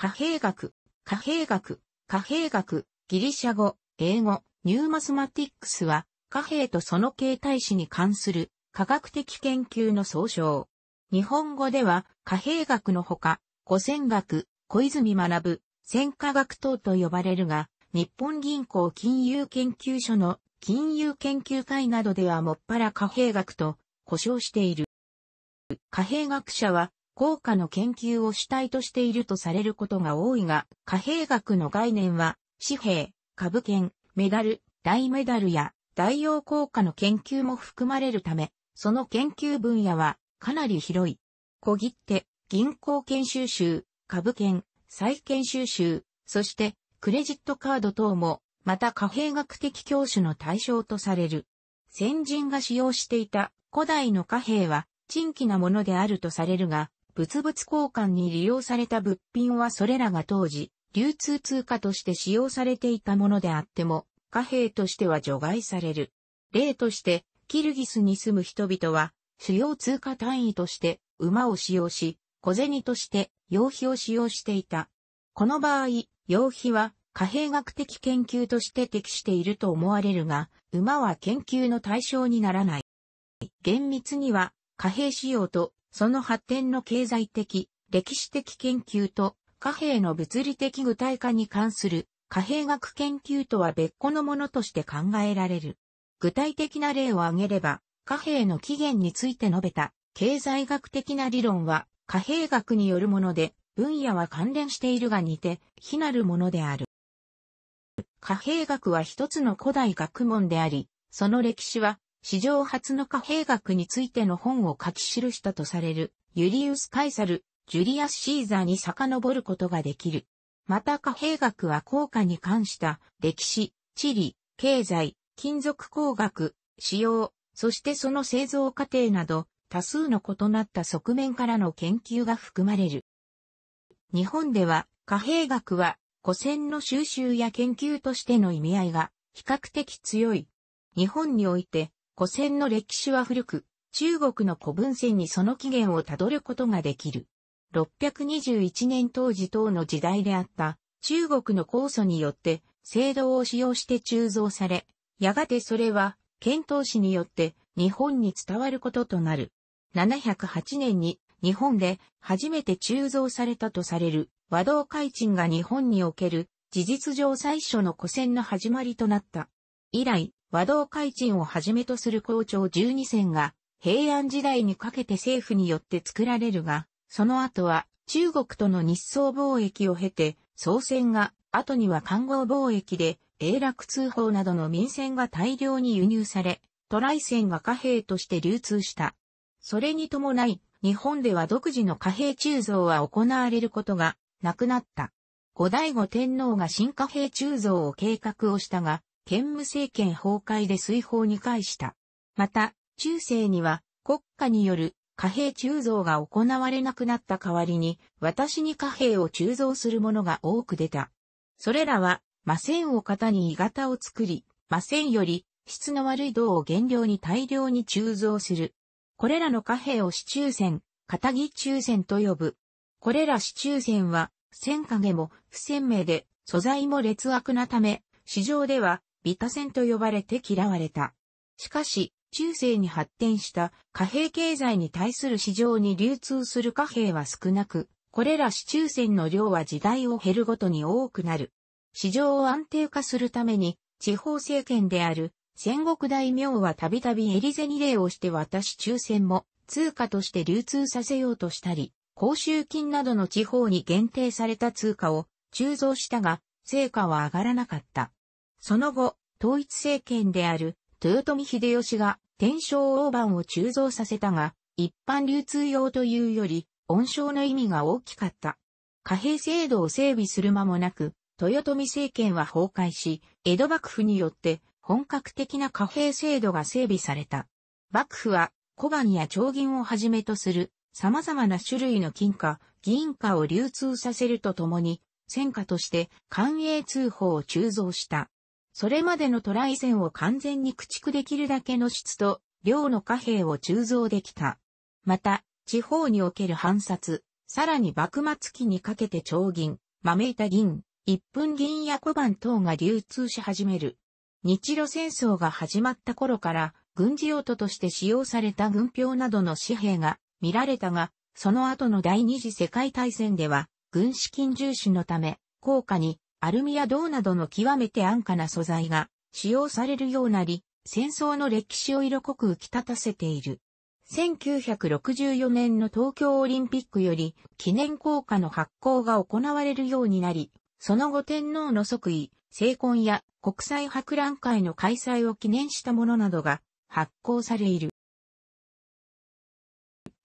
貨幣学、貨幣学、貨幣学、ギリシャ語、英語、ニューマスマティックスは、貨幣とその形態史に関する科学的研究の総称。日本語では、貨幣学のほか、古銭学、小泉学、戦科学等と呼ばれるが、日本銀行金融研究所の金融研究会などではもっぱら貨幣学と呼称している。貨幣学者は効果の研究を主体としているとされることが多いが、貨幣学の概念は、紙幣、株券、メダル、大メダルや代用効果の研究も含まれるため、その研究分野はかなり広い。小切手、銀行研修集、株券、再研修集、そしてクレジットカード等も、また貨幣学的教種の対象とされる。先人が使用していた古代の貨幣は、珍奇なものであるとされるが、物々交換に利用された物品はそれらが当時、流通通貨として使用されていたものであっても、貨幣としては除外される。例として、キルギスに住む人々は、主要通貨単位として馬を使用し、小銭として用費を使用していた。この場合、用費は貨幣学的研究として適していると思われるが、馬は研究の対象にならない。厳密には貨幣使用とその発展の経済的、歴史的研究と貨幣の物理的具体化に関する貨幣学研究とは別個のものとして考えられる。具体的な例を挙げれば、貨幣の起源について述べた経済学的な理論は貨幣学によるもので、分野は関連しているが似て、非なるものである。貨幣学は一つの古代学問であり、その歴史は史上初の貨幣学についての本を書き記したとされる、ユリウス・カイサル、ジュリアス・シーザーに遡ることができる。また貨幣学は効果に関した歴史、地理、経済、金属工学、使用、そしてその製造過程など多数の異なった側面からの研究が含まれる。日本では貨幣学は古戦の収集や研究としての意味合いが比較的強い。日本において古銭の歴史は古く、中国の古文銭にその起源をたどることができる。621年当時等の時代であった中国の酵素によって制度を使用して鋳造され、やがてそれは遣唐使によって日本に伝わることとなる。708年に日本で初めて鋳造されたとされる和道開鎮が日本における事実上最初の古戦の始まりとなった。以来、和道開鎮をはじめとする校長12線が平安時代にかけて政府によって作られるが、その後は中国との日宋貿易を経て、宋船が、後には韓合貿易で、永楽通報などの民船が大量に輸入され、都来船が貨幣として流通した。それに伴い、日本では独自の貨幣鋳造は行われることがなくなった。後醍醐天皇が新貨幣鋳造を計画をしたが、兼務政権崩壊で水砲に返した。また、中世には国家による貨幣鋳造が行われなくなった代わりに、私に貨幣を鋳造するものが多く出た。それらは、魔線を型に鋳型を作り、魔線より質の悪い銅を原料に大量に鋳造する。これらの貨幣を市中線、片木中線と呼ぶ。これら市中線は、線影も不鮮明で、素材も劣悪なため、市場ではビタ戦と呼ばれて嫌われた。しかし、中世に発展した貨幣経済に対する市場に流通する貨幣は少なく、これら市中線の量は時代を減るごとに多くなる。市場を安定化するために、地方政権である戦国大名はたびたびエリゼニ例をして渡し中線も通貨として流通させようとしたり、公衆金などの地方に限定された通貨を鋳造したが、成果は上がらなかった。その後、統一政権である豊臣秀吉が天正大判を鋳造させたが、一般流通用というより、温床の意味が大きかった。貨幣制度を整備する間もなく、豊臣政権は崩壊し、江戸幕府によって本格的な貨幣制度が整備された。幕府は小判や長銀をはじめとする様々な種類の金貨、銀貨を流通させるとともに、戦貨として官営通報を鋳造した。それまでのトライ線を完全に駆逐できるだけの質と量の貨幣を鋳造できた。また、地方における反殺、さらに幕末期にかけて長銀、豆板銀、一分銀や小判等が流通し始める。日露戦争が始まった頃から軍事用途として使用された軍票などの紙幣が見られたが、その後の第二次世界大戦では軍資金重視のため、高価にアルミや銅などの極めて安価な素材が使用されるようなり、戦争の歴史を色濃く浮き立たせている。1964年の東京オリンピックより記念硬貨の発行が行われるようになり、その後天皇の即位、成婚や国際博覧会の開催を記念したものなどが発行されいる。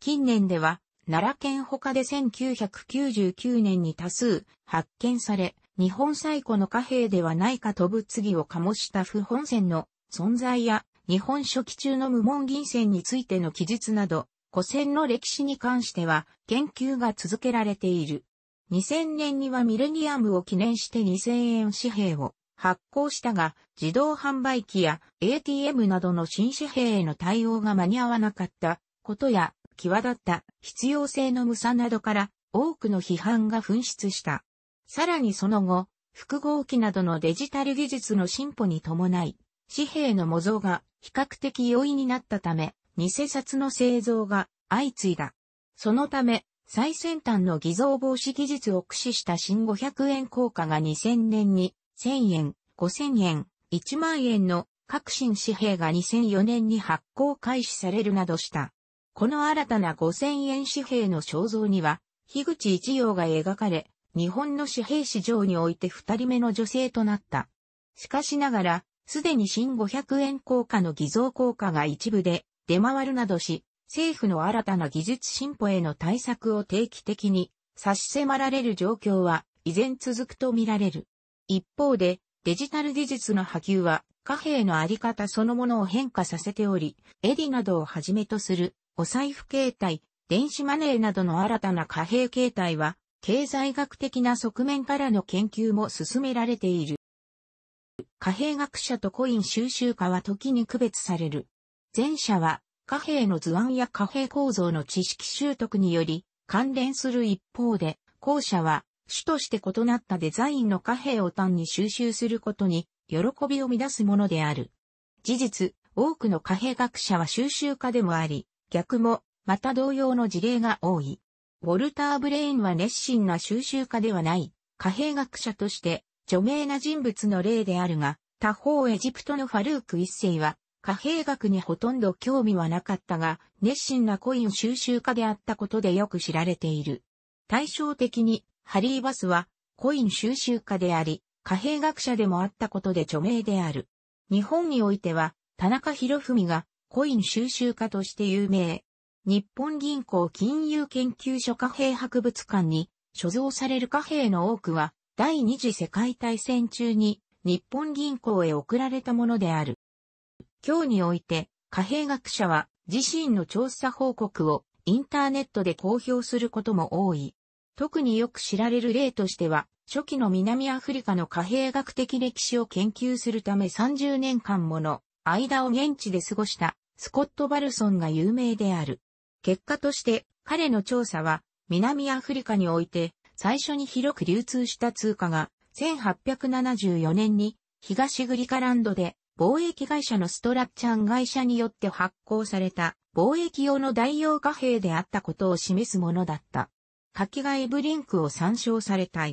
近年では、奈良県他で1999年に多数発見され、日本最古の貨幣ではないかと物議を醸した不本線の存在や、日本初期中の無門銀線についての記述など、古線の歴史に関しては研究が続けられている。2000年にはミレニアムを記念して2000円紙幣を発行したが、自動販売機や ATM などの新紙幣への対応が間に合わなかったことや、際立った必要性の無差などから多くの批判が噴出した。さらにその後、複合機などのデジタル技術の進歩に伴い、紙幣の模造が比較的容易になったため、偽札の製造が相次いだ。そのため、最先端の偽造防止技術を駆使した新500円硬貨が2000年に1000円、5000円、1万円の各新紙幣が2004年に発行開始されるなどした。この新たな5000円紙幣の肖像には、樋口一葉が描かれ、日本の紙幣市場において二人目の女性となった。しかしながら、すでに新500円硬貨の偽造硬貨が一部で出回るなどし、政府の新たな技術進歩への対策を定期的に差し迫られる状況は依然続くとみられる。一方で、デジタル技術の波及は貨幣のあり方そのものを変化させており、エディなどをはじめとするお財布形態、電子マネーなどの新たな貨幣形態は経済学的な側面からの研究も進められている。貨幣学者とコイン収集家は時に区別される。前者は貨幣の図案や貨幣構造の知識習得により関連する一方で、後者は主として異なったデザインの貨幣を単に収集することに喜びを乱すものである。事実、多くの貨幣学者は収集家でもあり、逆もまた同様の事例が多い。ウォルター・ブレインは熱心な収集家ではない、貨幣学者として著名な人物の例であるが、他方エジプトのファルーク一世は、貨幣学にほとんど興味はなかったが、熱心なコイン収集家であったことでよく知られている。対照的に、ハリー・バスは、コイン収集家であり、貨幣学者でもあったことで著名である。日本においては、田中博文がコイン収集家として有名。日本銀行金融研究所貨幣博物館に所蔵される貨幣の多くは第二次世界大戦中に日本銀行へ送られたものである。今日において貨幣学者は自身の調査報告をインターネットで公表することも多い。特によく知られる例としては、初期の南アフリカの貨幣学的歴史を研究するため30年間もの間を現地で過ごしたスコット・バルソンが有名である。結果として彼の調査は南アフリカにおいて最初に広く流通した通貨が1874年に東グリカランドで貿易会社のストラッチャン会社によって発行された貿易用の代用貨幣であったことを示すものだった。書き換えブリンクを参照されたい。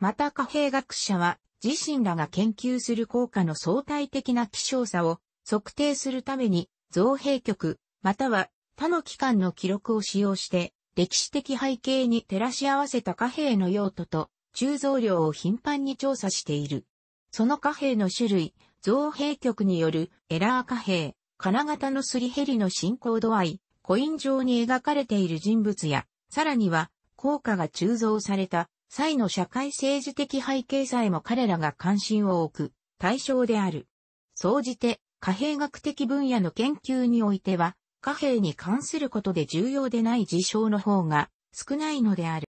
また貨幣学者は自身らが研究する効果の相対的な希少さを測定するために造幣局または他の機関の記録を使用して、歴史的背景に照らし合わせた貨幣の用途と、鋳造量を頻繁に調査している。その貨幣の種類、造幣局によるエラー貨幣、金型のすり減りの進行度合い、コイン上に描かれている人物や、さらには、効果が鋳造された際の社会政治的背景さえも彼らが関心を置く対象である。総じて、貨幣学的分野の研究においては、貨幣に関することで重要でない事象の方が少ないのである。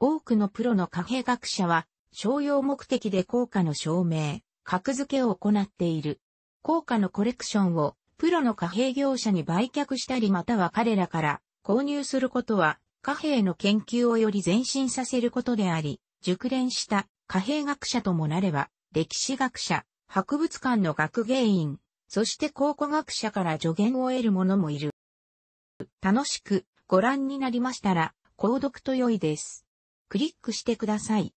多くのプロの貨幣学者は、商用目的で効果の証明、格付けを行っている。効果のコレクションをプロの貨幣業者に売却したりまたは彼らから購入することは貨幣の研究をより前進させることであり、熟練した貨幣学者ともなれば、歴史学者、博物館の学芸員、そして考古学者から助言を得る者もいる。楽しくご覧になりましたら、購読と良いです。クリックしてください。